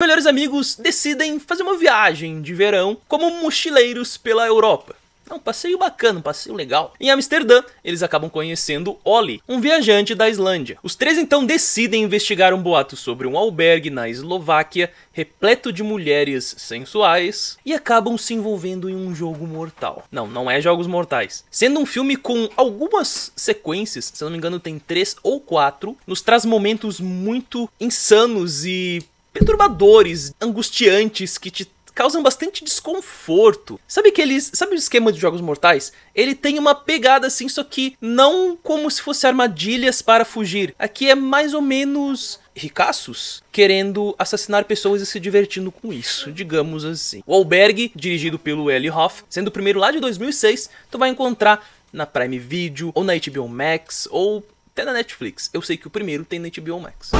melhores amigos decidem fazer uma viagem de verão como mochileiros pela Europa. É um passeio bacana, um passeio legal. Em Amsterdã, eles acabam conhecendo Oli, um viajante da Islândia. Os três então decidem investigar um boato sobre um albergue na Eslováquia, repleto de mulheres sensuais, e acabam se envolvendo em um jogo mortal. Não, não é Jogos Mortais. Sendo um filme com algumas sequências, se não me engano tem três ou quatro, nos traz momentos muito insanos e perturbadores, angustiantes, que te causam bastante desconforto. Sabe aqueles? sabe o esquema de jogos mortais? Ele tem uma pegada assim, só que não como se fosse armadilhas para fugir. Aqui é mais ou menos ricaços querendo assassinar pessoas e se divertindo com isso, digamos assim. O Albergue, dirigido pelo Eli Hoff, sendo o primeiro lá de 2006, tu vai encontrar na Prime Video ou na HBO Max ou até na Netflix. Eu sei que o primeiro tem na HBO Max.